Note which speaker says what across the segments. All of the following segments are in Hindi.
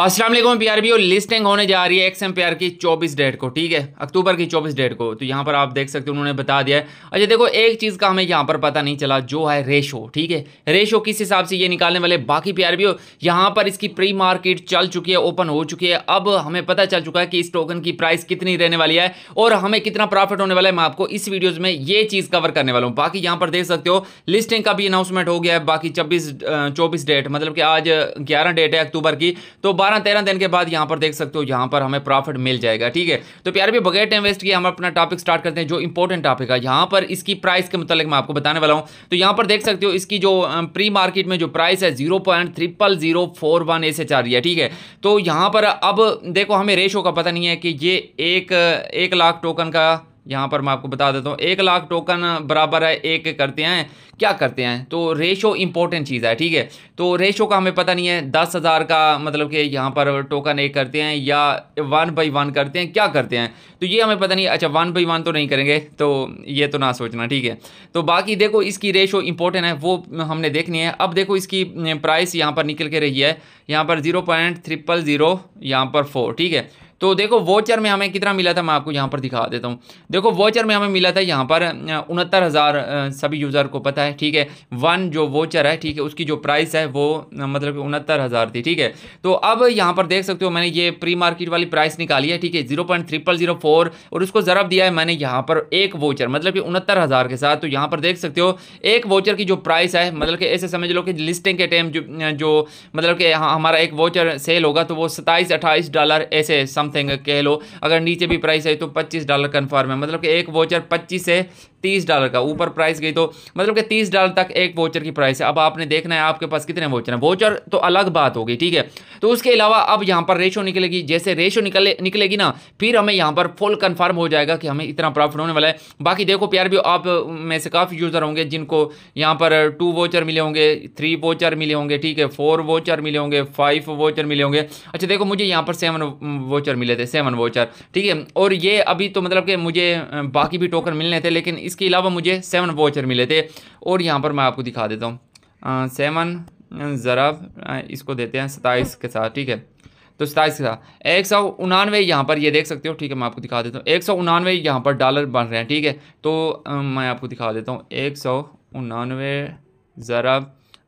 Speaker 1: Aslam P R B O listing होने जा रही है एक्स एम पी आर की चौबीस डेट को ठीक है अक्टूबर की चौबीस डेट को तो यहाँ पर आप देख सकते हो उन्होंने बता दिया है अच्छा देखो एक चीज़ का हमें यहाँ पर पता नहीं चला जो है रेशो ठीक है रेशो किस हिसाब से ये निकालने वाले बाकी पी आर बी ओ यहाँ पर इसकी प्री मार्केट चल चुकी है ओपन हो चुकी है अब हमें पता चल चुका है कि इस टोकन की प्राइस कितनी रहने वाली है और हमें कितना प्रॉफिट होने वाला है मैं आपको इस वीडियोज में ये चीज़ कवर करने वाला हूँ बाकी यहाँ पर देख सकते हो लिस्टिंग का भी अनाउंसमेंट हो गया है बाकी छब्बीस चौबीस डेट मतलब कि आज ग्यारह डेट है अक्टूबर की तो बारह बारह तेरह दिन के बाद यहाँ पर देख सकते हो यहाँ पर हमें प्रॉफिट मिल जाएगा ठीक है तो प्यार भी बगैर टाइम वेस्ट किए हम अपना टॉपिक स्टार्ट करते हैं जो इंपॉर्टेंट टॉपिक है यहाँ पर इसकी प्राइस के मुतालिक मैं आपको बताने वाला हूँ तो यहाँ पर देख सकते हो इसकी जो प्री मार्केट में जो प्राइस है zero point triple zero four one ऐसे चार रही है ठीक है तो यहाँ पर अब देखो हमें रेशो का पता नहीं है कि ये एक एक लाख टोकन का यहाँ पर मैं आपको बता देता हूँ एक लाख टोकन बराबर है एक करते हैं क्या करते हैं तो रेशो इंपॉर्टेंट चीज़ है ठीक है तो रेशो का हमें पता नहीं है दस हज़ार का मतलब कि यहाँ पर टोकन एक करते हैं या वन बाई वन करते हैं क्या करते हैं तो ये हमें पता नहीं अच्छा वन बाई वन तो नहीं करेंगे तो ये तो ना सोचना ठीक है तो बाकी देखो इसकी रेशो इंपॉर्टेंट है वो हमने देखनी है अब देखो इसकी प्राइस यहाँ पर निकल के रही है यहाँ पर ज़ीरो पॉइंट थ्रिपल ज़ीरो यहाँ पर फोर ठीक है तो देखो वोचर में हमें कितना मिला था मैं आपको यहाँ पर दिखा देता हूँ देखो वोचर में हमें मिला था यहाँ पर उनहत्तर हज़ार सभी यूज़र को पता है ठीक है वन जो वोचर है ठीक है उसकी जो प्राइस है वो मतलब कि उनहत्तर हज़ार थी ठीक है तो अब यहाँ पर देख सकते हो मैंने ये प्री मार्केट वाली प्राइस निकाली है ठीक है जीरो पॉइंट जीरो फोर और उसको ज़रब दिया है मैंने यहाँ पर एक वोचर मतलब कि उनहत्तर हज़ार के साथ तो यहाँ पर देख सकते हो एक वोचर की जो प्राइस है मतलब कि ऐसे समझ लो कि लिस्टिंग के टाइम जो, जो मतलब कि हमारा एक वोचर सेल होगा तो वो सत्ताईस अट्ठाईस डॉलर ऐसे समझ समथिंग कह लो अगर नीचे भी प्राइस आई तो पच्चीस डॉलर कन्फर्म है मतलब कि एक वोचर पच्चीस से तीस डॉलर का ऊपर प्राइस गई तो मतलब कि तीस डॉलर तक एक वोचर की प्राइस है अब आपने देखना है आपके पास कितने वोचर हैं वोचर तो अलग बात होगी ठीक है तो उसके अलावा अब यहाँ पर रेशो निकलेगी जैसे रेशो निकले निकलेगी ना फिर हमें यहाँ पर फुल कन्फर्म हो जाएगा कि हमें इतना प्रॉफिट होने वाला है बाकी देखो प्यार भी आप में से काफ़ी यूज़र होंगे जिनको यहाँ पर टू वोचर मिले होंगे थ्री वोचर मिले होंगे ठीक है फोर वोचर मिले होंगे फाइव वोचर मिले होंगे अच्छा देखो मुझे यहाँ पर सेवन वोचर मिले थे सेवन वाचर ठीक है और ये अभी तो मतलब कि मुझे बाकी भी टोकन मिलने थे लेकिन इसके अलावा मुझे सेवन वाचर मिले थे और यहाँ पर मैं आपको दिखा देता हूँ सेवन ज़रा इसको देते हैं सताइस के साथ ठीक है तो सताइस के साथ एक सौ उनानवे यहाँ पर ये देख सकते हो ठीक है मैं आपको दिखा देता हूँ एक सौ उनानवे यहाँ पर डॉलर बन रहे हैं ठीक है तो आ, मैं आपको दिखा देता हूँ एक सौ उनानवे ज़रा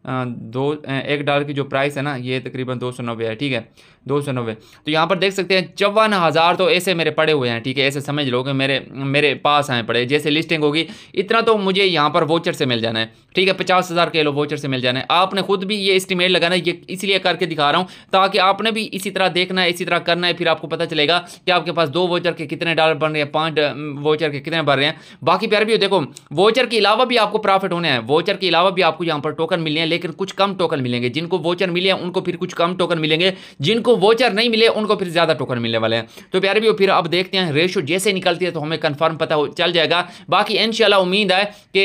Speaker 1: दो एक डॉलर की जो प्राइस है ना ये तकरीबन दो सौ नब्बे है ठीक है दो सौ नब्बे तो यहाँ पर देख सकते हैं चौवन हज़ार तो ऐसे मेरे पड़े हुए हैं ठीक है ऐसे समझ लो कि मेरे मेरे पास आए पड़े जैसे लिस्टिंग होगी इतना तो मुझे यहाँ पर वोचर से मिल जाना है ठीक है पचास हज़ार के लो वोचर से मिल जाना है आपने खुद भी ये इस्टीमेट लगाना है ये इसलिए करके दिखा रहा हूँ ताकि आपने भी इसी तरह देखना है इसी तरह करना है फिर आपको पता चलेगा कि आपके पास दो वोचर के कितने डॉलर बन रहे हैं पाँच वोचर के कितने बन रहे हैं बाकी प्यार भी देखो वोचर के अलावा भी आपको प्रॉफिट होने हैं वोचर के अलावा भी आपको यहाँ पर टोकन मिलने हैं लेकिन कुछ कम टोकन मिलेंगे जिनको वोचर मिले उनको फिर कुछ कम टोकन मिलेंगे जिनको वोचर नहीं मिले उनको फिर ज़्यादा टोकन मिलने वाले हैं तो प्यारे भी फिर अब देखते हैं रेशो जैसे निकलती है तो हमें कन्फर्म पता चल जाएगा बाकी इन उम्मीद है कि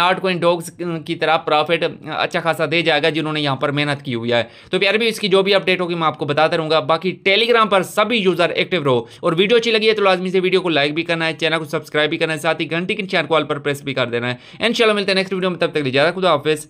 Speaker 1: नाट कोइन डॉग्स की तरह प्रॉफिट अच्छा खासा दे जाएगा जिन्होंने यहाँ पर मेहनत की हुई है तो प्यार भी इसकी जो भी अपडेट होगी मैं आपको बताता रहूँगा बाकी टेलीग्राम पर सभी यूज़र एक्टिव रहो और वीडियो अच्छी लगी है तो लाजमी से वीडियो को लाइक भी करना है चैनल को सब्सक्राइब भी करना है साथ ही घंटी की चैनल कॉल पर प्रेस भी कर देना है इन मिलते हैं नेक्स्ट वीडियो में तब तक जाएगा खुदा ऑफिस